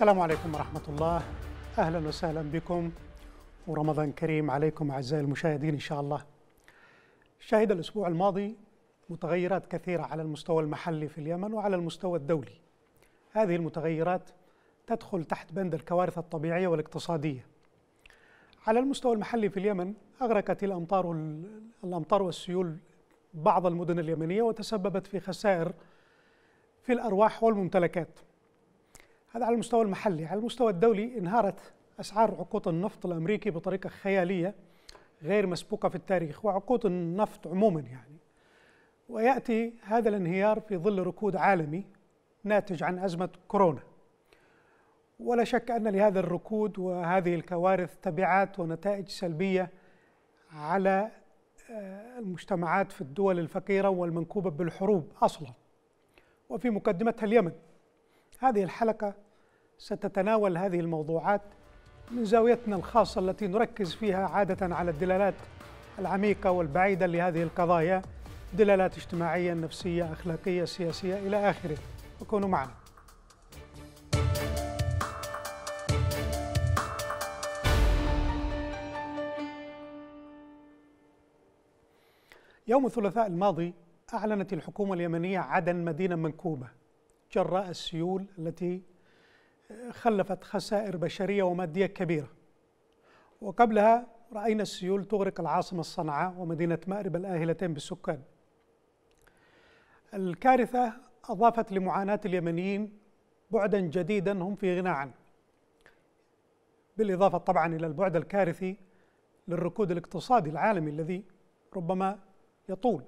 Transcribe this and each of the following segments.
السلام عليكم ورحمة الله أهلا وسهلا بكم ورمضان كريم عليكم أعزائي المشاهدين إن شاء الله شهد الأسبوع الماضي متغيرات كثيرة على المستوى المحلي في اليمن وعلى المستوى الدولي هذه المتغيرات تدخل تحت بند الكوارث الطبيعية والاقتصادية على المستوى المحلي في اليمن أغرقت الأمطار الأمطار والسيول بعض المدن اليمنية وتسببت في خسائر في الأرواح والممتلكات هذا على المستوى المحلي على المستوى الدولي انهارت أسعار عقود النفط الأمريكي بطريقة خيالية غير مسبوقة في التاريخ وعقود النفط عموما يعني ويأتي هذا الانهيار في ظل ركود عالمي ناتج عن أزمة كورونا ولا شك أن لهذا الركود وهذه الكوارث تبعات ونتائج سلبية على آه، المجتمعات في الدول الفقيرة والمنكوبة بالحروب أصلا وفي مقدمتها اليمن هذه الحلقة ستتناول هذه الموضوعات من زاويتنا الخاصة التي نركز فيها عادة على الدلالات العميقة والبعيدة لهذه القضايا دلالات اجتماعية نفسية أخلاقية سياسية إلى آخره وكونوا معنا يوم الثلاثاء الماضي أعلنت الحكومة اليمنية عدن مدينة منكوبة جراء السيول التي خلفت خسائر بشريه وماديه كبيره وقبلها راينا السيول تغرق العاصمه صنعاء ومدينه مأرب الاهلتين بالسكان الكارثه اضافت لمعاناه اليمنيين بعدا جديدا هم في غنى عنه بالاضافه طبعا الى البعد الكارثي للركود الاقتصادي العالمي الذي ربما يطول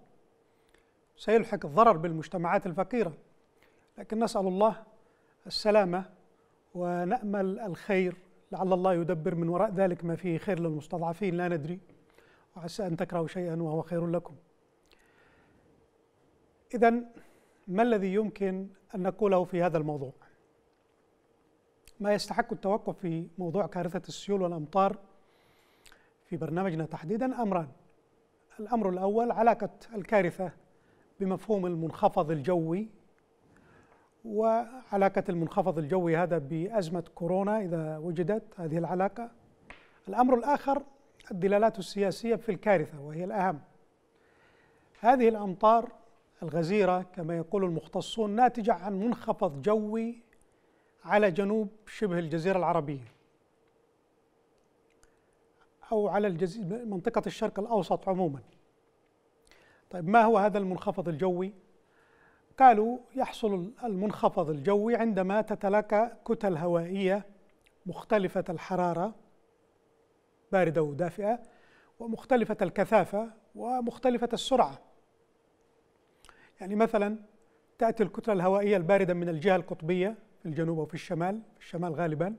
سيلحق الضرر بالمجتمعات الفقيره لكن نسأل الله السلامة ونأمل الخير لعل الله يدبر من وراء ذلك ما فيه خير للمستضعفين لا ندري وعسى أن تكرهوا شيئا وهو خير لكم إذا ما الذي يمكن أن نقوله في هذا الموضوع؟ ما يستحق التوقف في موضوع كارثة السيول والأمطار في برنامجنا تحديدا أمران الأمر الأول علاقة الكارثة بمفهوم المنخفض الجوي وعلاقة المنخفض الجوي هذا بأزمة كورونا إذا وجدت هذه العلاقة الأمر الآخر الدلالات السياسية في الكارثة وهي الأهم هذه الأمطار الغزيرة كما يقول المختصون ناتجة عن منخفض جوي على جنوب شبه الجزيرة العربية أو على الجزيرة منطقة الشرق الأوسط عموما طيب ما هو هذا المنخفض الجوي قالوا يحصل المنخفض الجوي عندما تتلاقى كتل هوائية مختلفة الحرارة باردة ودافئة ومختلفة الكثافة ومختلفة السرعة يعني مثلا تأتي الكتلة الهوائية الباردة من الجهة القطبية في الجنوب وفي الشمال في الشمال غالبا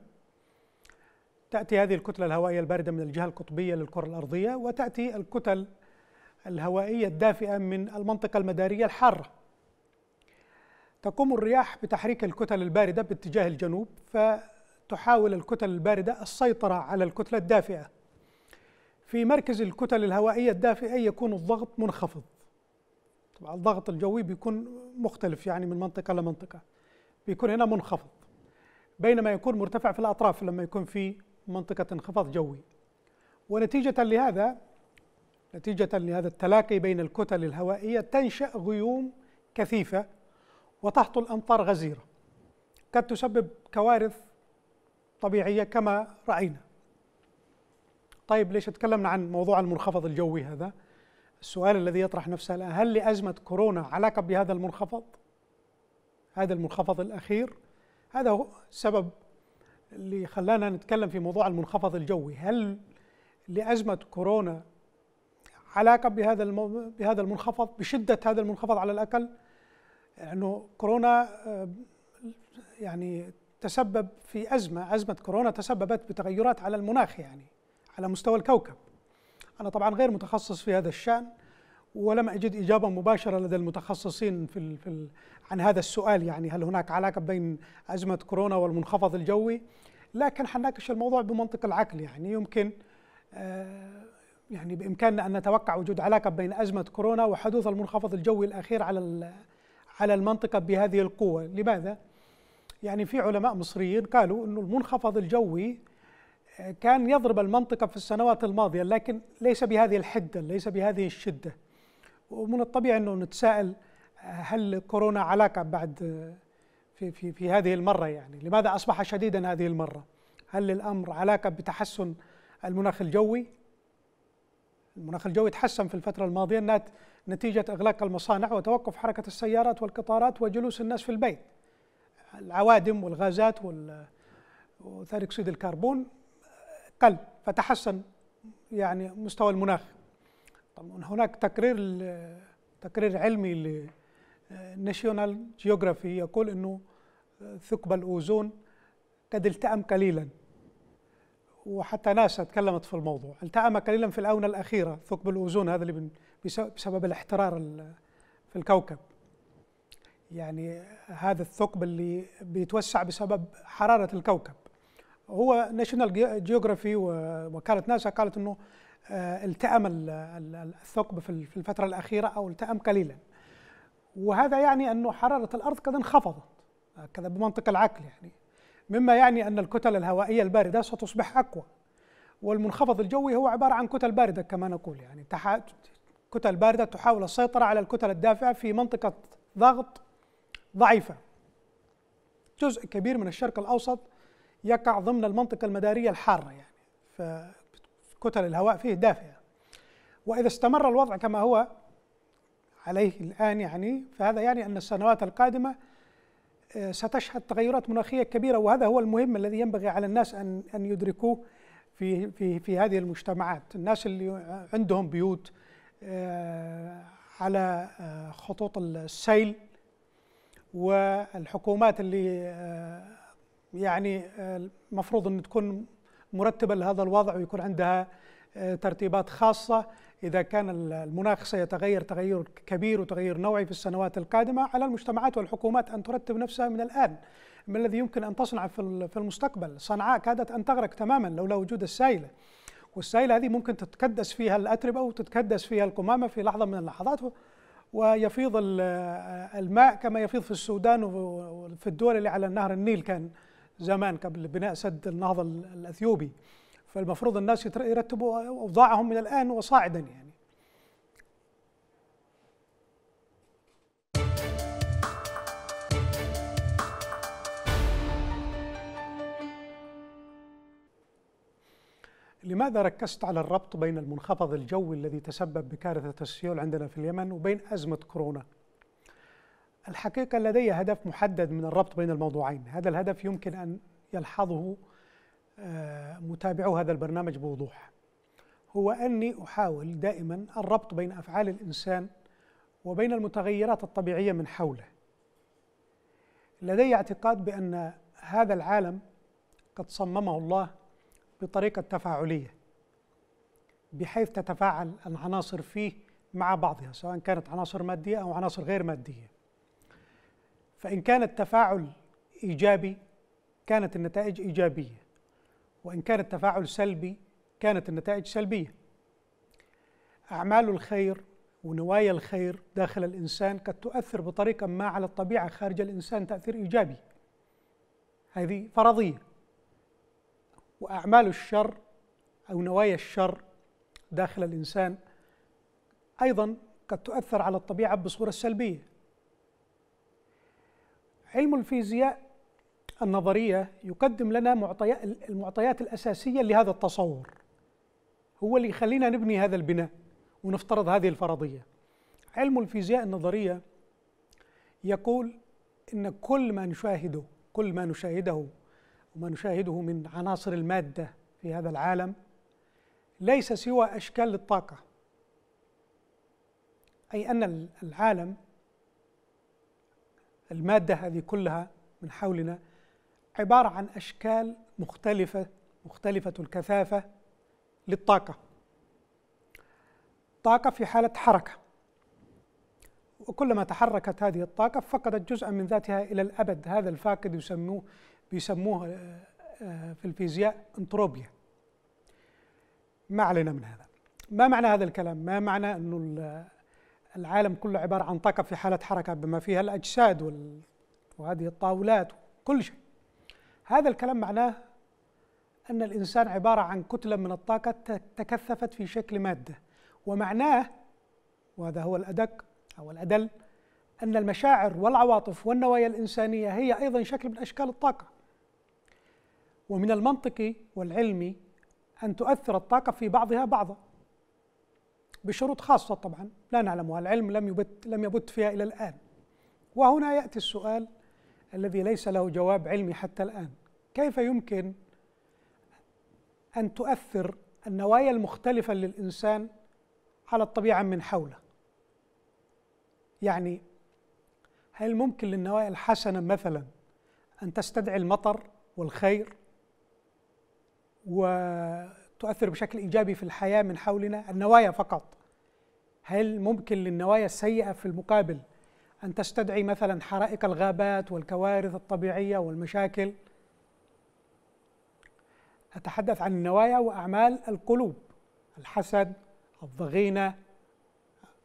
تأتي هذه الكتلة الهوائية الباردة من الجهة القطبية للكرة الأرضية وتأتي الكتل الهوائية الدافئة من المنطقة المدارية الحارة تقوم الرياح بتحريك الكتل الباردة باتجاه الجنوب فتحاول الكتل الباردة السيطرة على الكتلة الدافئة في مركز الكتل الهوائية الدافئة يكون الضغط منخفض طبعا الضغط الجوي بيكون مختلف يعني من منطقة لمنطقة بيكون هنا منخفض بينما يكون مرتفع في الأطراف لما يكون في منطقة انخفاض جوي ونتيجة لهذا نتيجة لهذا التلاقي بين الكتل الهوائية تنشأ غيوم كثيفة وتهطل أمطار غزيرة قد تسبب كوارث طبيعية كما رأينا طيب ليش تكلمنا عن موضوع المنخفض الجوي هذا السؤال الذي يطرح نفسه الآن هل لأزمة كورونا علاقة بهذا المنخفض هذا المنخفض الأخير هذا هو السبب اللي خلانا نتكلم في موضوع المنخفض الجوي هل لأزمة كورونا علاقة بهذا بهذا المنخفض بشدة هذا المنخفض على الأقل انه كورونا آه، يعني تسبب في ازمه، ازمه كورونا تسببت بتغيرات على المناخ يعني على مستوى الكوكب. انا طبعا غير متخصص في هذا الشان ولم اجد اجابه مباشره لدى المتخصصين في الـ في الـ عن هذا السؤال يعني هل هناك علاقه بين ازمه كورونا والمنخفض الجوي؟ لكن حناقش الموضوع بمنطق العقل يعني يمكن آه، يعني بامكاننا ان نتوقع وجود علاقه بين ازمه كورونا وحدوث المنخفض الجوي الاخير على على المنطقة بهذه القوة لماذا؟ يعني في علماء مصريين قالوا أن المنخفض الجوي آه، كان يضرب المنطقة في السنوات الماضية لكن ليس بهذه الحدة ليس بهذه الشدة ومن الطبيعي أنه نتساءل آه، هل كورونا علاقة بعد آه، في, في, في هذه المرة يعني لماذا أصبح شديدا هذه المرة هل الأمر علاقة بتحسن المناخ الجوي المناخ الجوي تحسن في الفترة الماضية نتيجة إغلاق المصانع وتوقف حركة السيارات والقطارات وجلوس الناس في البيت العوادم والغازات وثاني أكسيد الكربون قل فتحسن يعني مستوى المناخ طبعا هناك تقرير تقرير علمي لناشيونال جيوغرافي يقول أنه ثقب الأوزون قد التأم قليلا وحتى ناسا تكلمت في الموضوع التأم قليلا في الآونة الأخيرة ثقب الأوزون هذا اللي بسبب الاحترار في الكوكب يعني هذا الثقب اللي بيتوسع بسبب حرارة الكوكب هو ناشونال جيوغرافي ووكالة ناسا قالت أنه آه، التأم الثقب في الفترة الأخيرة أو التأم قليلا وهذا يعني أنه حرارة الأرض قد انخفضت كذا بمنطق العقل يعني مما يعني أن الكتل الهوائية الباردة ستصبح أقوى والمنخفض الجوي هو عبارة عن كتل باردة كما نقول يعني كتل باردة تحاول السيطرة على الكتل الدافعة في منطقة ضغط ضعيفة جزء كبير من الشرق الأوسط يقع ضمن المنطقة المدارية الحارة يعني فكتل الهواء فيه دافئة وإذا استمر الوضع كما هو عليه الآن يعني فهذا يعني أن السنوات القادمة آه، ستشهد تغيرات مناخية كبيرة وهذا هو المهم الذي ينبغي على الناس أن أن يدركوه في في في هذه المجتمعات، الناس اللي عندهم بيوت آه، على آه، خطوط السيل والحكومات اللي آه، يعني المفروض أن تكون مرتبة لهذا الوضع ويكون عندها ترتيبات خاصة إذا كان المناخ سيتغير تغير كبير وتغير نوعي في السنوات القادمة على المجتمعات والحكومات أن ترتب نفسها من الآن ما الذي يمكن أن تصنع في المستقبل صنعاء كادت أن تغرق تماما لولا وجود السائلة والسائل هذه ممكن تتكدس فيها الاتربه وتتكدس فيها القمامه في لحظه من اللحظات ويفيض الماء كما يفيض في السودان وفي الدول اللي على نهر النيل كان زمان قبل بناء سد النهضه الاثيوبي فالمفروض الناس يرتبوا اوضاعهم من الان وصاعدا يعني لماذا ركزت على الربط بين المنخفض الجوي الذي تسبب بكارثة السيول عندنا في اليمن وبين أزمة كورونا؟ الحقيقة لدي هدف محدد من الربط بين الموضوعين هذا الهدف يمكن أن يلحظه آه، متابعو هذا البرنامج بوضوح هو أني أحاول دائما الربط بين أفعال الإنسان وبين المتغيرات الطبيعية من حوله لدي اعتقاد بأن هذا العالم قد صممه الله بطريقة تفاعلية بحيث تتفاعل العناصر فيه مع بعضها سواء كانت عناصر مادية أو عناصر غير مادية فإن كان التفاعل إيجابي كانت النتائج إيجابية وإن كان التفاعل سلبي كانت النتائج سلبية أعمال الخير ونوايا الخير داخل الإنسان قد تؤثر بطريقة ما على الطبيعة خارج الإنسان تأثير إيجابي هذه فرضية وأعمال الشر أو نوايا الشر داخل الإنسان أيضا قد تؤثر على الطبيعة بصورة سلبية علم الفيزياء النظرية يقدم لنا معطيات المعطيات الأساسية لهذا التصور هو اللي يخلينا نبني هذا البناء ونفترض هذه الفرضية علم الفيزياء النظرية يقول إن كل ما نشاهده كل ما نشاهده وما نشاهده من عناصر الماده في هذا العالم ليس سوى اشكال للطاقه اي ان العالم الماده هذه كلها من حولنا عباره عن اشكال مختلفه مختلفه الكثافه للطاقه طاقه في حاله حركه وكلما تحركت هذه الطاقه فقدت جزءا من ذاتها الى الابد هذا الفاقد يسموه بيسموها آه، آه، في الفيزياء انتروبيا ما علينا من هذا ما معنى هذا الكلام ما معنى انه العالم كله عباره عن طاقه في حاله حركه بما فيها الاجساد وال... وهذه الطاولات وكل شيء هذا الكلام معناه ان الانسان عباره عن كتله من الطاقه تكثفت في شكل ماده ومعناه وهذا هو الادق او الادل ان المشاعر والعواطف والنوايا الانسانيه هي ايضا شكل من اشكال الطاقه ومن المنطقي والعلمي أن تؤثر الطاقة في بعضها بعضا بشروط خاصة طبعا لا نعلمها العلم لم يبت لم يبت فيها إلى الآن وهنا يأتي السؤال الذي ليس له جواب علمي حتى الآن كيف يمكن أن تؤثر النوايا المختلفة للإنسان على الطبيعة من حوله يعني هل ممكن للنوايا الحسنة مثلا أن تستدعي المطر والخير وتؤثر بشكل ايجابي في الحياه من حولنا النوايا فقط هل ممكن للنوايا السيئه في المقابل ان تستدعي مثلا حرائق الغابات والكوارث الطبيعيه والمشاكل اتحدث عن النوايا واعمال القلوب الحسد الضغينه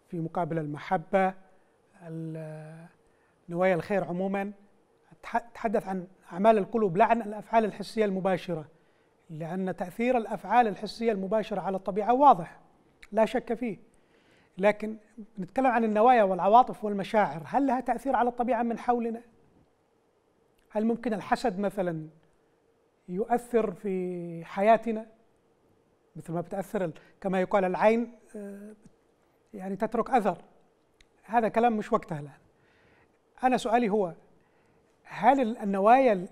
في مقابل المحبه نوايا الخير عموما تحدث عن اعمال القلوب لا عن الافعال الحسيه المباشره لأن تأثير الأفعال الحسية المباشرة على الطبيعة واضح لا شك فيه لكن نتكلم عن النوايا والعواطف والمشاعر هل لها تأثير على الطبيعة من حولنا؟ هل ممكن الحسد مثلا يؤثر في حياتنا مثل ما بتأثر كما يقال العين آه، يعني تترك أثر هذا كلام مش وقته الآن أنا سؤالي هو هل النوايا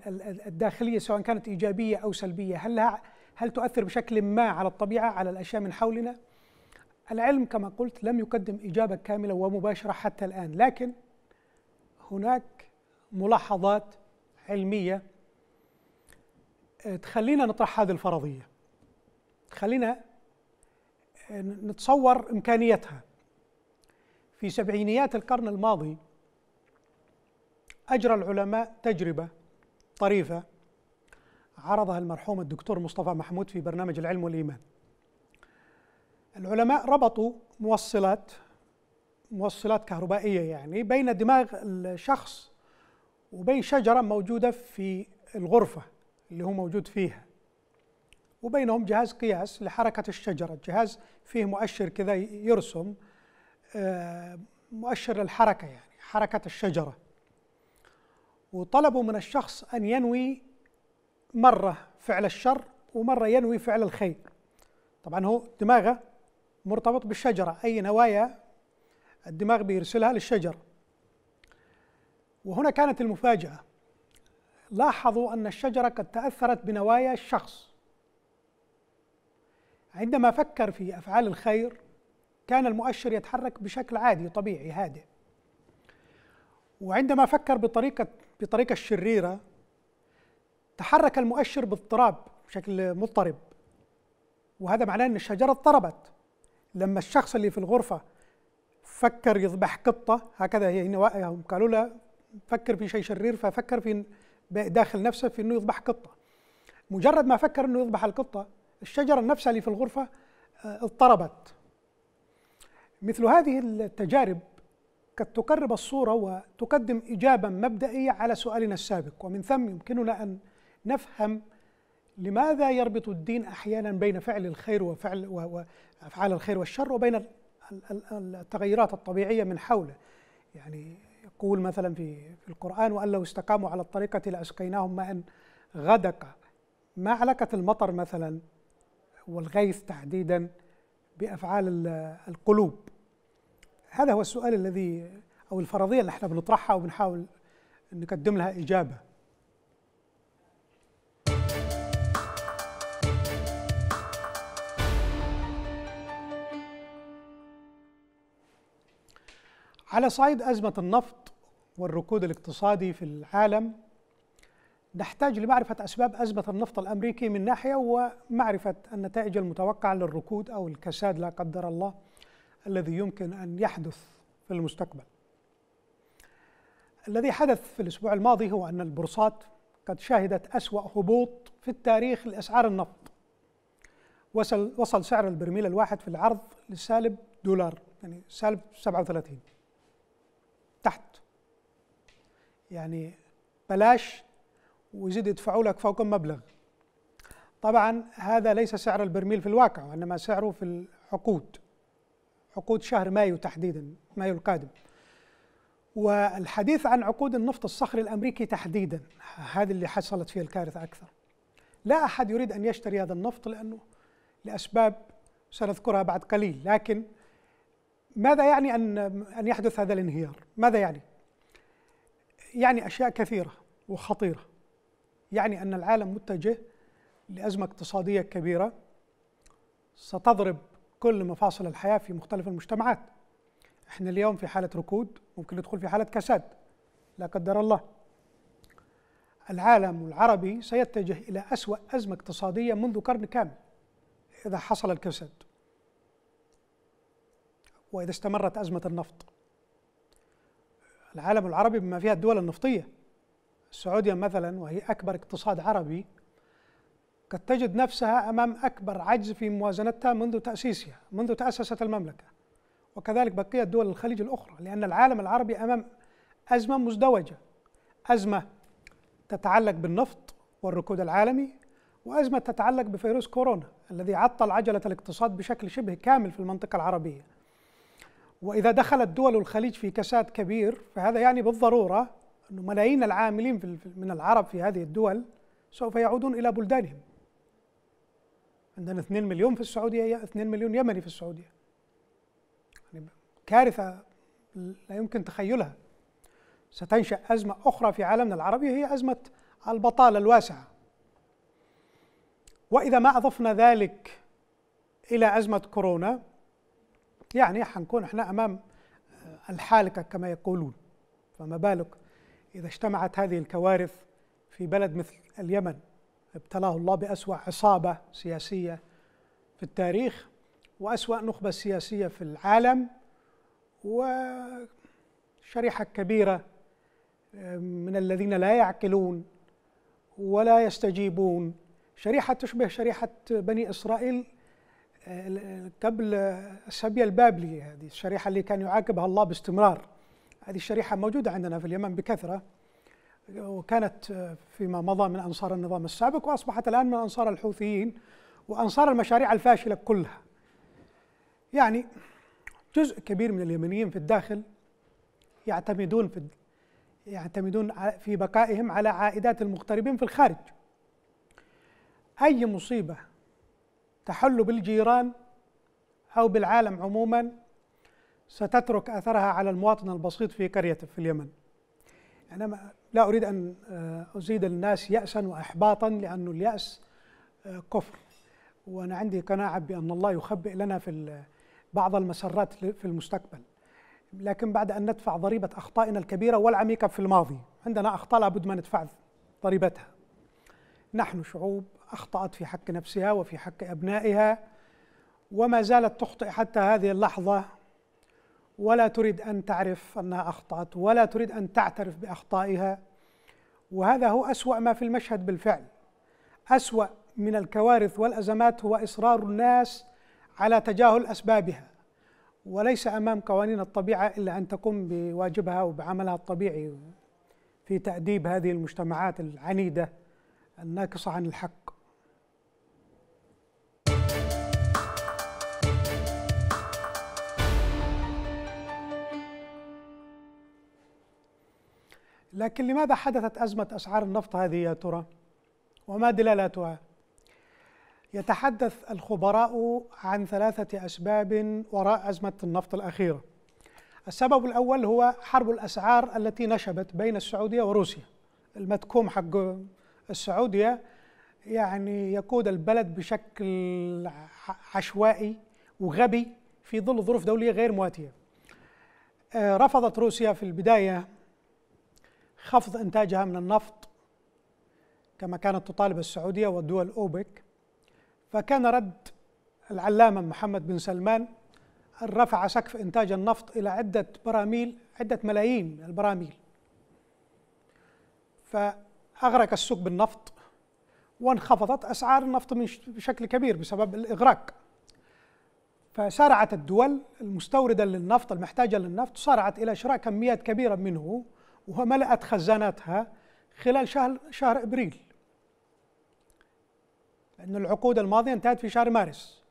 الداخليه سواء كانت ايجابيه او سلبيه هل لها هل تؤثر بشكل ما على الطبيعه على الاشياء من حولنا؟ العلم كما قلت لم يقدم اجابه كامله ومباشره حتى الان، لكن هناك ملاحظات علميه آه، تخلينا نطرح هذه الفرضيه. تخلينا آه، نتصور امكانيتها. في سبعينيات القرن الماضي أجرى العلماء تجربة طريفة عرضها المرحوم الدكتور مصطفى محمود في برنامج العلم والإيمان العلماء ربطوا موصلات موصلات كهربائية يعني بين دماغ الشخص وبين شجرة موجودة في الغرفة اللي هو موجود فيها وبينهم جهاز قياس لحركة الشجرة الجهاز فيه مؤشر كذا يرسم آه، مؤشر للحركة يعني حركة الشجرة وطلبوا من الشخص أن ينوي مرة فعل الشر ومرة ينوي فعل الخير طبعا هو دماغه مرتبط بالشجرة أي نوايا الدماغ بيرسلها للشجرة وهنا كانت المفاجأة لاحظوا أن الشجرة قد تأثرت بنوايا الشخص عندما فكر في أفعال الخير كان المؤشر يتحرك بشكل عادي طبيعي هادئ وعندما فكر بطريقة بطريقة الشريرة تحرك المؤشر باضطراب بشكل مضطرب وهذا معناه أن الشجرة اضطربت لما الشخص اللي في الغرفة فكر يذبح قطة هكذا هي هنا قالوا له فكر في شيء شرير ففكر في داخل نفسه في أنه يذبح قطة مجرد ما فكر أنه يذبح القطة الشجرة نفسها اللي في الغرفة آه، اضطربت مثل هذه التجارب قد تقرب الصورة وتقدم إجابة مبدئية على سؤالنا السابق ومن ثم يمكننا أن نفهم لماذا يربط الدين أحيانا بين فعل الخير وفعل وأفعال الخير والشر وبين التغيرات الطبيعية من حوله يعني يقول مثلا في في القرآن وأن لو استقاموا على الطريقة لأسقيناهم ماء غدق ما علاقة المطر مثلا والغيث تحديدا بأفعال القلوب هذا هو السؤال الذي أو الفرضية اللي احنا بنطرحها وبنحاول نقدم لها إجابة على صعيد أزمة النفط والركود الاقتصادي في العالم نحتاج لمعرفة أسباب أزمة النفط الأمريكي من ناحية ومعرفة النتائج المتوقعة للركود أو الكساد لا قدر الله الذي يمكن أن يحدث في المستقبل الذي حدث في الأسبوع الماضي هو أن البورصات قد شهدت أسوأ هبوط في التاريخ لأسعار النفط وصل, وصل سعر البرميل الواحد في العرض لسالب دولار يعني سالب 37 تحت يعني بلاش ويزيد يدفعوا لك فوق مبلغ. طبعا هذا ليس سعر البرميل في الواقع وإنما سعره في العقود عقود شهر مايو تحديدا مايو القادم والحديث عن عقود النفط الصخري الامريكي تحديدا هذه اللي حصلت فيها الكارثه اكثر لا احد يريد ان يشتري هذا النفط لانه لاسباب سنذكرها بعد قليل لكن ماذا يعني ان ان يحدث هذا الانهيار ماذا يعني يعني اشياء كثيره وخطيره يعني ان العالم متجه لازمه اقتصاديه كبيره ستضرب كل مفاصل الحياة في مختلف المجتمعات احنا اليوم في حالة ركود ممكن ندخل في حالة كساد لا قدر الله العالم العربي سيتجه إلى أسوأ أزمة اقتصادية منذ قرن كامل إذا حصل الكساد وإذا استمرت أزمة النفط العالم العربي بما فيها الدول النفطية السعودية مثلا وهي أكبر اقتصاد عربي قد تجد نفسها أمام أكبر عجز في موازنتها منذ تأسيسها منذ تأسست المملكة وكذلك بقية دول الخليج الأخرى لأن العالم العربي أمام أزمة مزدوجة أزمة تتعلق بالنفط والركود العالمي وأزمة تتعلق بفيروس كورونا الذي عطل عجلة الاقتصاد بشكل شبه كامل في المنطقة العربية وإذا دخلت دول الخليج في كساد كبير فهذا يعني بالضرورة أن ملايين العاملين من العرب في هذه الدول سوف يعودون إلى بلدانهم عندنا 2 مليون في السعوديه 2 مليون يمني في السعوديه يعني كارثه لا يمكن تخيلها ستنشا ازمه اخرى في عالمنا العربي هي ازمه البطاله الواسعه واذا ما اضفنا ذلك الى ازمه كورونا يعني حنكون احنا امام الحالكه كما يقولون فما بالك اذا اجتمعت هذه الكوارث في بلد مثل اليمن ابتلاه الله بأسوأ عصابة سياسية في التاريخ وأسوأ نخبة سياسية في العالم وشريحة كبيرة آه، من الذين لا يعقلون ولا يستجيبون شريحة تشبه شريحة بني إسرائيل آه، قبل السبي البابلي هذه الشريحة اللي كان يعاقبها الله باستمرار هذه الشريحة موجودة عندنا في اليمن بكثرة وكانت آه، فيما مضى من أنصار النظام السابق وأصبحت الآن من أنصار الحوثيين وأنصار المشاريع الفاشلة كلها يعني جزء كبير من اليمنيين في الداخل يعتمدون في يعتمدون في بقائهم على عائدات المغتربين في الخارج أي مصيبة تحل بالجيران أو بالعالم عموما ستترك أثرها على المواطن البسيط في قريته في اليمن أنا لا أريد أن آه، أزيد الناس يأسا وإحباطا لأن اليأس آه، كفر وأنا عندي قناعة بأن الله يخبئ لنا في بعض المسرات في المستقبل لكن بعد أن ندفع ضريبة أخطائنا الكبيرة والعميقة في الماضي عندنا أخطاء لابد ما ندفع ضريبتها نحن شعوب أخطأت في حق نفسها وفي حق أبنائها وما زالت تخطئ حتى هذه اللحظة ولا تريد أن تعرف أنها أخطأت ولا تريد أن تعترف بأخطائها وهذا هو أسوأ ما في المشهد بالفعل أسوأ من الكوارث والأزمات هو إصرار الناس على تجاهل أسبابها وليس أمام قوانين الطبيعة إلا أن تقوم بواجبها وبعملها الطبيعي في تأديب هذه المجتمعات العنيدة الناقصة عن الحق لكن لماذا حدثت أزمة أسعار النفط هذه يا ترى؟ وما دلالاتها؟ يتحدث الخبراء عن ثلاثة أسباب وراء أزمة النفط الأخيرة. السبب الأول هو حرب الأسعار التي نشبت بين السعودية وروسيا. المدكوم حق السعودية يعني يقود البلد بشكل عشوائي وغبي في ظل ظروف دولية غير مواتية. آه، رفضت روسيا في البداية خفض إنتاجها من النفط كما كانت تطالب السعودية ودول أوبك فكان رد العلامة محمد بن سلمان أن رفع سقف إنتاج النفط إلى عدة براميل عدة ملايين البراميل فأغرق السوق بالنفط وانخفضت أسعار النفط بشكل كبير بسبب الإغراق فسارعت الدول المستوردة للنفط المحتاجة للنفط سارعت إلى شراء كميات كبيرة منه وملأت خزاناتها خلال شهر, شهر إبريل لأن العقود الماضية انتهت في شهر مارس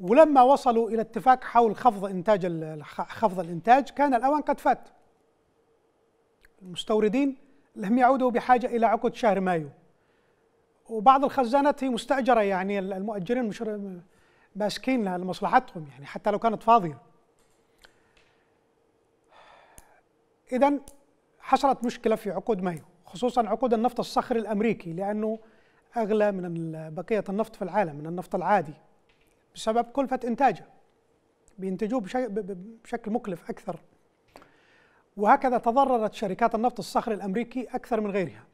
ولما وصلوا إلى اتفاق حول خفض إنتاج خفض الإنتاج كان الأوان قد فات المستوردين لم يعودوا بحاجة إلى عقد شهر مايو وبعض الخزانات هي مستأجرة يعني المؤجرين مش ماسكين لمصلحتهم يعني حتى لو كانت فاضية إذا حصلت مشكلة في عقود مايو خصوصا عقود النفط الصخري الأمريكي لأنه أغلى من بقية النفط في العالم من النفط العادي بسبب كلفة إنتاجه بينتجوه بشكل مكلف أكثر وهكذا تضررت شركات النفط الصخري الأمريكي أكثر من غيرها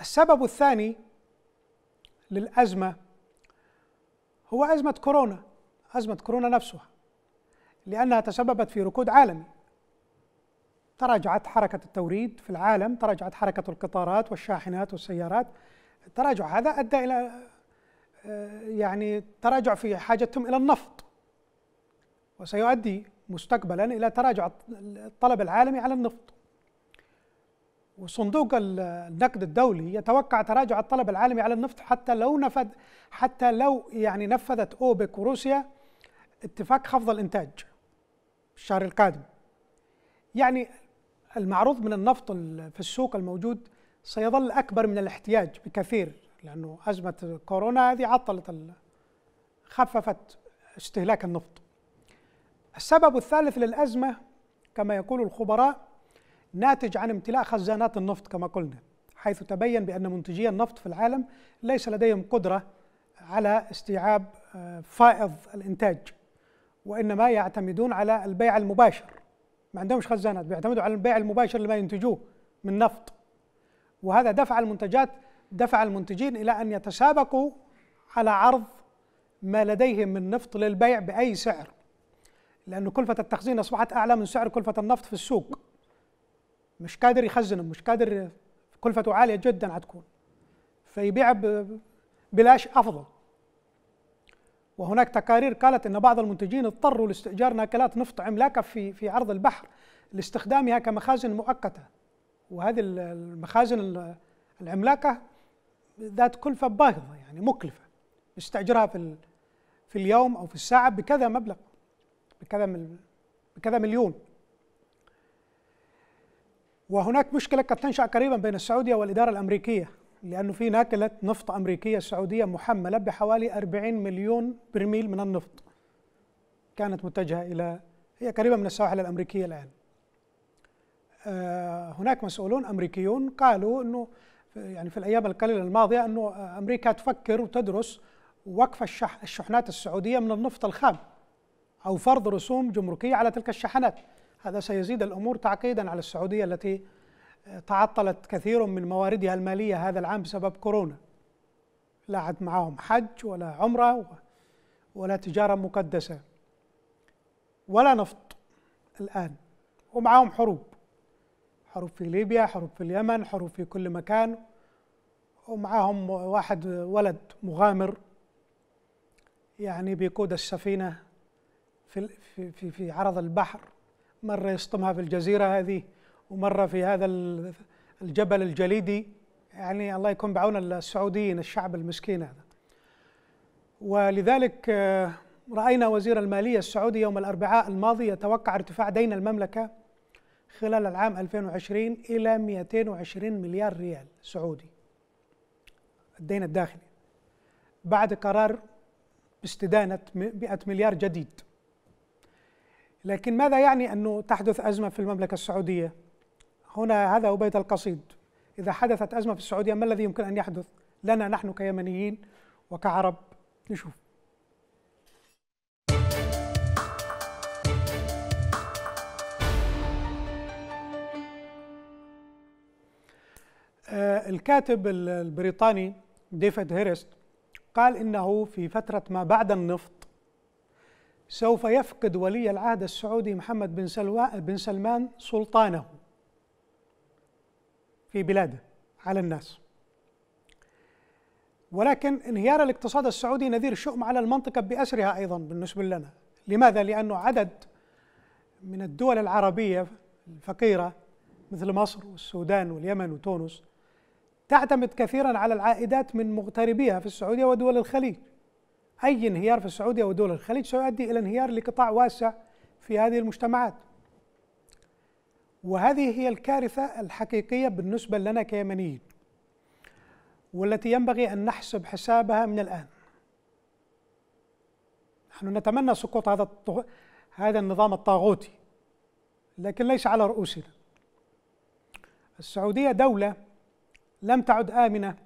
السبب الثاني للأزمة هو أزمة كورونا أزمة كورونا نفسها لأنها تسببت في ركود عالمي تراجعت حركة التوريد في العالم تراجعت حركة القطارات والشاحنات والسيارات التراجع هذا أدى إلى آه، يعني تراجع في حاجتهم إلى النفط وسيؤدي مستقبلا إلى تراجع الطلب العالمي على النفط وصندوق النقد الدولي يتوقع تراجع الطلب العالمي على النفط حتى لو نفذ حتى لو يعني نفذت اوبك وروسيا اتفاق خفض الانتاج الشهر القادم يعني المعروض من النفط في السوق الموجود سيظل أكبر من الاحتياج بكثير لأنه أزمة كورونا هذه عطلت خففت استهلاك النفط السبب الثالث للأزمة كما يقول الخبراء ناتج عن امتلاء خزانات النفط كما قلنا حيث تبين بأن منتجي النفط في العالم ليس لديهم قدرة على استيعاب آه، فائض الإنتاج وإنما يعتمدون على البيع المباشر ما عندهمش خزانات بيعتمدوا على البيع المباشر لما ينتجوه من نفط وهذا دفع المنتجات دفع المنتجين الى ان يتسابقوا على عرض ما لديهم من نفط للبيع باي سعر لأن كلفة التخزين أصبحت أعلى من سعر كلفة النفط في السوق مش قادر يخزنه مش قادر كلفته عالية جدا هتكون فيبيع بلاش أفضل وهناك تقارير قالت أن بعض المنتجين اضطروا لاستئجار ناقلات نفط عملاقة في في عرض البحر لاستخدامها كمخازن مؤقتة وهذه المخازن العملاقة ذات كلفة باهظة يعني مكلفة استأجرها في في اليوم أو في الساعة بكذا مبلغ بكذا بكذا مليون وهناك مشكلة قد تنشأ قريبا بين السعودية والإدارة الأمريكية لأنه في ناقلة نفط أمريكية سعودية محملة بحوالي 40 مليون برميل من النفط كانت متجهة إلى هي قريبة من السواحل الأمريكية الآن آه، هناك مسؤولون أمريكيون قالوا أنه يعني في الأيام القليلة الماضية أنه أمريكا تفكر وتدرس وقف الشحنات السعودية من النفط الخام أو فرض رسوم جمركية على تلك الشحنات هذا سيزيد الأمور تعقيدا على السعودية التي تعطلت كثير من مواردها المالية هذا العام بسبب كورونا لا عاد معهم حج ولا عمرة ولا تجارة مقدسة ولا نفط الآن ومعهم حروب حروب في ليبيا حروب في اليمن حروب في كل مكان ومعهم واحد ولد مغامر يعني بيقود السفينة في, في, في عرض البحر مرة يصطمها في الجزيرة هذه ومره في هذا الجبل الجليدي يعني الله يكون بعون السعوديين الشعب المسكين هذا ولذلك آه، راينا وزير الماليه السعودي يوم الاربعاء الماضي يتوقع ارتفاع دين المملكه خلال العام 2020 الى 220 مليار ريال سعودي الدين الداخلي بعد قرار باستدانه 100 مليار جديد لكن ماذا يعني انه تحدث ازمه في المملكه السعوديه هنا هذا هو بيت القصيد إذا حدثت أزمة في السعودية ما الذي يمكن أن يحدث لنا نحن كيمنيين وكعرب نشوف آه، الكاتب البريطاني ديفيد هيرست قال إنه في فترة ما بعد النفط سوف يفقد ولي العهد السعودي محمد بن, بن سلمان سلطانه في بلاده على الناس ولكن انهيار الاقتصاد السعودي نذير شؤم على المنطقة بأسرها أيضا بالنسبة لنا لماذا؟ لأنه عدد من الدول العربية الفقيرة مثل مصر والسودان واليمن وتونس تعتمد كثيرا على العائدات من مغتربيها في السعودية ودول الخليج أي انهيار في السعودية ودول الخليج سيؤدي إلى انهيار لقطاع واسع في هذه المجتمعات وهذه هي الكارثة الحقيقية بالنسبة لنا كيمنيين والتي ينبغي أن نحسب حسابها من الآن نحن نتمنى سقوط هذا الطغ... هذا النظام الطاغوتي لكن ليس على رؤوسنا السعودية دولة لم تعد آمنة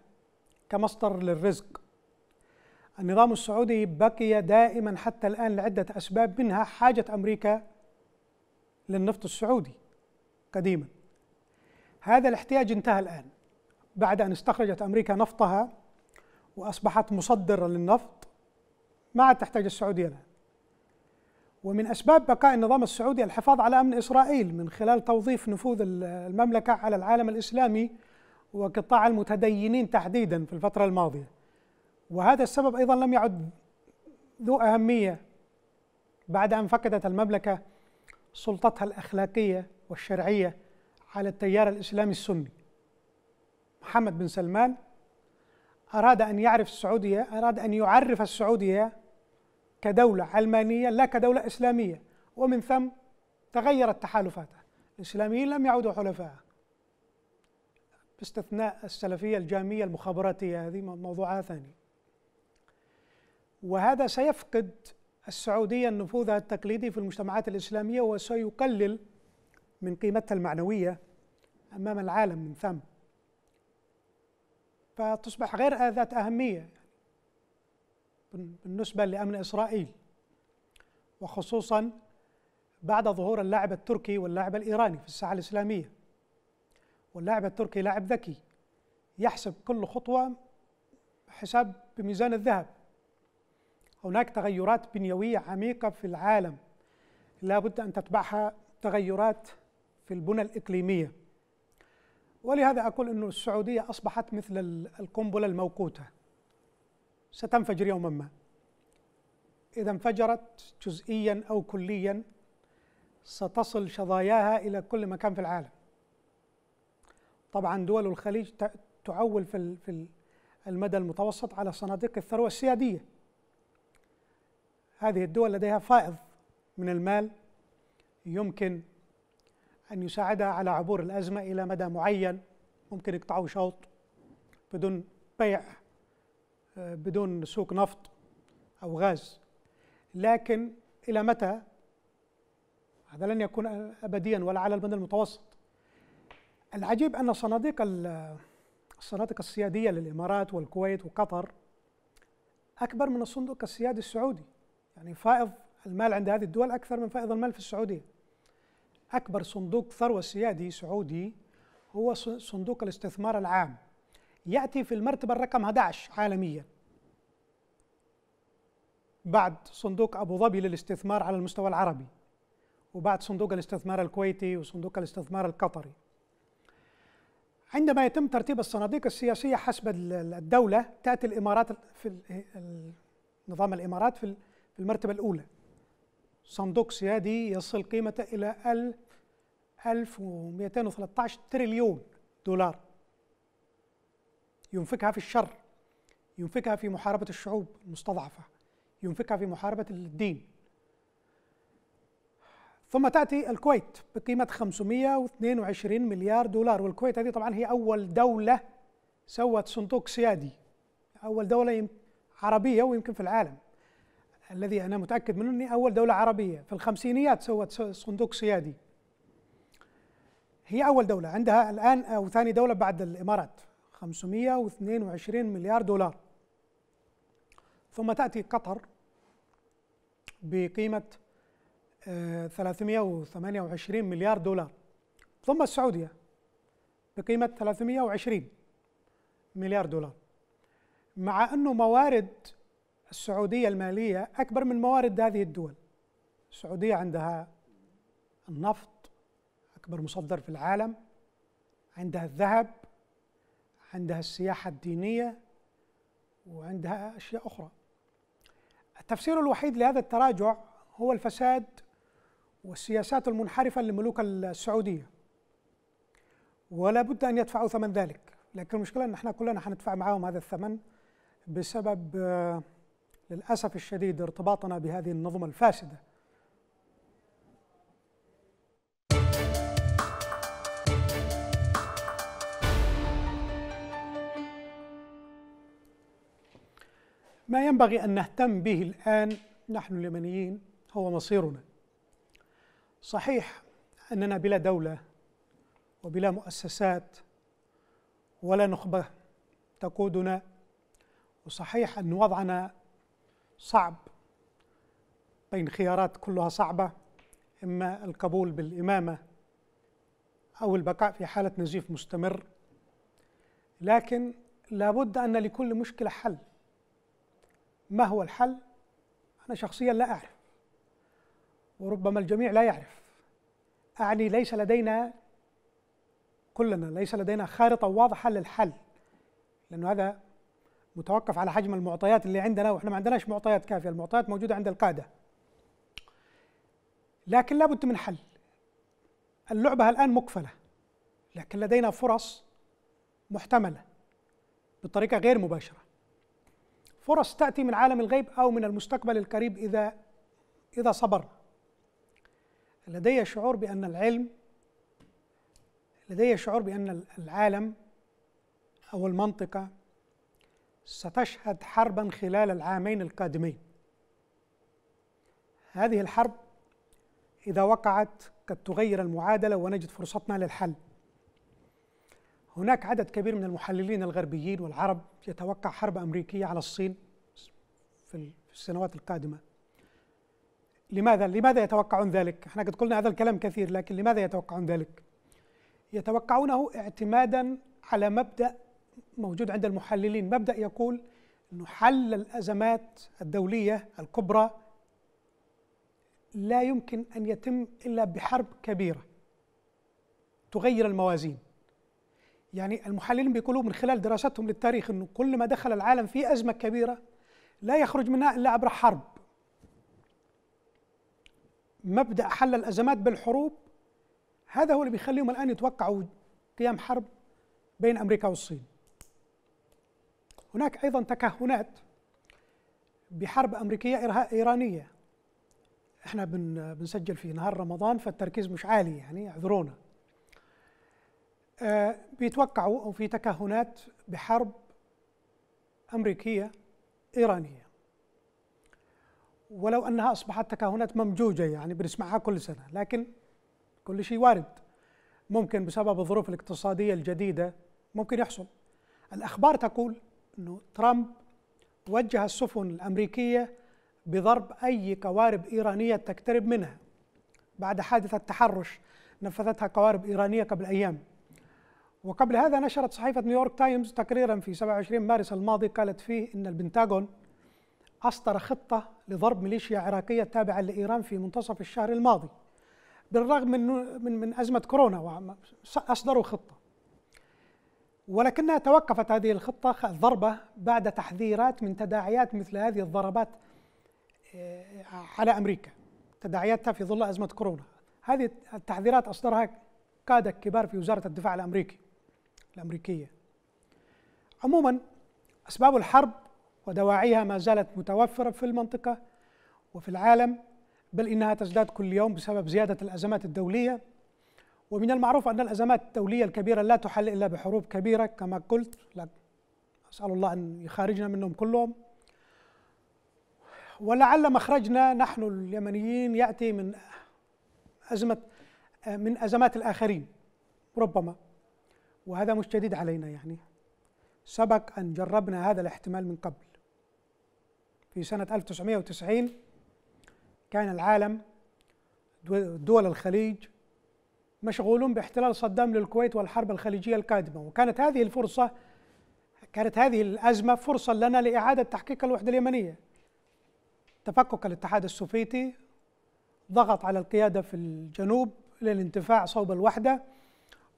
كمصدر للرزق النظام السعودي بقي دائما حتى الآن لعدة أسباب منها حاجة أمريكا للنفط السعودي قديما هذا الاحتياج انتهى الآن بعد أن استخرجت أمريكا نفطها وأصبحت مصدرة للنفط ما عاد تحتاج السعودية لها ومن أسباب بقاء النظام السعودي الحفاظ على أمن إسرائيل من خلال توظيف نفوذ المملكة على العالم الإسلامي وقطاع المتدينين تحديدا في الفترة الماضية وهذا السبب أيضا لم يعد ذو أهمية بعد أن فقدت المملكة سلطتها الأخلاقية والشرعية على التيار الإسلامي السني محمد بن سلمان أراد أن يعرف السعودية أراد أن يعرف السعودية كدولة علمانية لا كدولة إسلامية ومن ثم تغيرت تحالفاتها الإسلاميين لم يعودوا حلفاء باستثناء السلفية الجامية المخابراتية هذه موضوعها ثاني وهذا سيفقد السعودية نفوذها التقليدي في المجتمعات الإسلامية وسيقلل من قيمتها المعنوية أمام العالم من ثم فتصبح غير ذات أهمية بالنسبة لأمن إسرائيل وخصوصا بعد ظهور اللاعب التركي واللاعب الإيراني في الساحة الإسلامية واللاعب التركي لاعب ذكي يحسب كل خطوة حساب بميزان الذهب هناك تغيرات بنيوية عميقة في العالم لا بد أن تتبعها تغيرات في البنى الإقليمية ولهذا أقول أن السعودية أصبحت مثل القنبلة الموقوتة ستنفجر يوما ما إذا انفجرت جزئيا أو كليا ستصل شظاياها إلى كل مكان في العالم طبعا دول الخليج تعول في المدى المتوسط على صناديق الثروة السيادية هذه الدول لديها فائض من المال يمكن أن يساعدها على عبور الأزمة إلى مدى معين ممكن يقطعوا شوط بدون بيع بدون سوق نفط أو غاز لكن إلى متى هذا لن يكون أبديا ولا على المدى المتوسط العجيب أن صناديق الصناديق السيادية للإمارات والكويت وقطر أكبر من الصندوق السيادي السعودي يعني فائض المال عند هذه الدول أكثر من فائض المال في السعودية أكبر صندوق ثروة سيادي سعودي هو صندوق الاستثمار العام يأتي في المرتبة الرقم 11 عالميا بعد صندوق أبو ظبي للاستثمار على المستوى العربي وبعد صندوق الاستثمار الكويتي وصندوق الاستثمار القطري عندما يتم ترتيب الصناديق السياسية حسب الدولة تأتي الإمارات في نظام الإمارات في المرتبة الأولى صندوق سيادي يصل قيمته إلى 1213 تريليون دولار ينفقها في الشر ينفقها في محاربة الشعوب المستضعفة ينفقها في محاربة الدين ثم تأتي الكويت بقيمة 522 مليار دولار والكويت هذه طبعا هي أول دولة سوت صندوق سيادي أول دولة عربية ويمكن في العالم الذي أنا متأكد منه أني أول دولة عربية في الخمسينيات سوت صندوق سيادي هي أول دولة عندها الآن أو ثاني دولة بعد الإمارات 522 مليار دولار ثم تأتي قطر بقيمة 328 آه، مليار دولار ثم السعودية بقيمة 320 مليار دولار مع أنه موارد السعودية المالية أكبر من موارد هذه الدول السعودية عندها النفط أكبر مصدر في العالم عندها الذهب عندها السياحة الدينية وعندها أشياء أخرى التفسير الوحيد لهذا التراجع هو الفساد والسياسات المنحرفة لملوك السعودية ولا بد أن يدفعوا ثمن ذلك لكن المشكلة أن احنا كلنا حندفع معاهم هذا الثمن بسبب للأسف الشديد ارتباطنا بهذه النظمة الفاسدة ما ينبغي أن نهتم به الآن نحن اليمنيين هو مصيرنا صحيح أننا بلا دولة وبلا مؤسسات ولا نخبة تقودنا وصحيح أن وضعنا صعب بين خيارات كلها صعبة إما القبول بالإمامة أو البقاء في حالة نزيف مستمر لكن لابد أن لكل مشكلة حل ما هو الحل؟ أنا شخصيا لا أعرف وربما الجميع لا يعرف أعني ليس لدينا كلنا ليس لدينا خارطة واضحة للحل لأن هذا متوقف على حجم المعطيات اللي عندنا واحنا ما عندناش معطيات كافيه المعطيات موجوده عند القاده لكن لابد من حل اللعبه الان مقفله لكن لدينا فرص محتمله بطريقه غير مباشره فرص تاتي من عالم الغيب او من المستقبل القريب اذا اذا صبرنا لدي شعور بان العلم لدي شعور بان العالم او المنطقه ستشهد حربا خلال العامين القادمين هذه الحرب إذا وقعت قد تغير المعادلة ونجد فرصتنا للحل هناك عدد كبير من المحللين الغربيين والعرب يتوقع حرب أمريكية على الصين في السنوات القادمة لماذا؟ لماذا يتوقعون ذلك؟ احنا قد قلنا هذا الكلام كثير لكن لماذا يتوقعون ذلك؟ يتوقعونه اعتمادا على مبدأ موجود عند المحللين مبدا يقول انه حل الازمات الدوليه الكبرى لا يمكن ان يتم الا بحرب كبيره تغير الموازين يعني المحللين بيقولوا من خلال دراستهم للتاريخ انه كل ما دخل العالم في ازمه كبيره لا يخرج منها الا عبر حرب مبدا حل الازمات بالحروب هذا هو اللي بيخليهم الان يتوقعوا قيام حرب بين امريكا والصين هناك أيضا تكهنات بحرب أمريكية إيرانية احنا بنسجل في نهار رمضان فالتركيز مش عالي يعني اعذرونا آه، بيتوقعوا أو في تكهنات بحرب أمريكية إيرانية ولو أنها أصبحت تكهنات ممجوجة يعني بنسمعها كل سنة لكن كل شيء وارد ممكن بسبب الظروف الاقتصادية الجديدة ممكن يحصل الأخبار تقول أنه ترامب وجه السفن الأمريكية بضرب أي قوارب إيرانية تقترب منها بعد حادثة تحرش نفذتها قوارب إيرانية قبل أيام وقبل هذا نشرت صحيفة نيويورك تايمز تقريرا في 27 مارس الماضي قالت فيه أن البنتاغون أصدر خطة لضرب ميليشيا عراقية تابعة لإيران في منتصف الشهر الماضي بالرغم من من, من أزمة كورونا أصدروا خطة ولكنها توقفت هذه الخطة ضربة بعد تحذيرات من تداعيات مثل هذه الضربات آه، على أمريكا تداعياتها في ظل أزمة كورونا هذه التحذيرات أصدرها قادة كبار في وزارة الدفاع الأمريكي الأمريكية عموما أسباب الحرب ودواعيها ما زالت متوفرة في المنطقة وفي العالم بل إنها تزداد كل يوم بسبب زيادة الأزمات الدولية ومن المعروف أن الأزمات الدولية الكبيرة لا تحل إلا بحروب كبيرة كما قلت أسأل الله أن يخرجنا منهم كلهم ولعل مخرجنا نحن اليمنيين يأتي من أزمة من أزمات الآخرين ربما وهذا مش جديد علينا يعني سبق أن جربنا هذا الاحتمال من قبل في سنة 1990 كان العالم دول الخليج مشغولون باحتلال صدام للكويت والحرب الخليجية القادمة وكانت هذه الفرصة كانت هذه الأزمة فرصة لنا لإعادة تحقيق الوحدة اليمنية تفكك الاتحاد السوفيتي ضغط على القيادة في الجنوب للانتفاع صوب الوحدة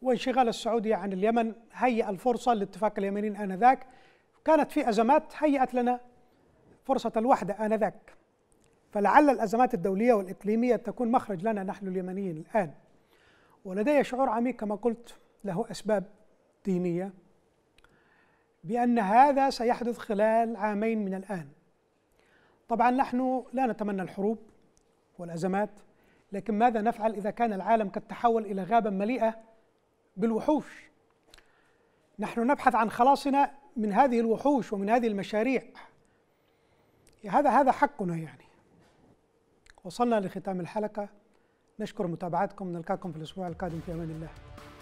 وانشغال السعودية عن اليمن هيئ الفرصة للاتفاق اليمنيين آنذاك كانت في أزمات هيئت لنا فرصة الوحدة آنذاك فلعل الأزمات الدولية والإقليمية تكون مخرج لنا نحن اليمنيين الآن ولدي شعور عميق كما قلت له أسباب دينية بأن هذا سيحدث خلال عامين من الآن طبعا نحن لا نتمنى الحروب والأزمات لكن ماذا نفعل إذا كان العالم قد تحول إلى غابة مليئة بالوحوش نحن نبحث عن خلاصنا من هذه الوحوش ومن هذه المشاريع هذا هذا حقنا يعني وصلنا لختام الحلقه نشكر متابعتكم نلقاكم في الأسبوع القادم في أمان الله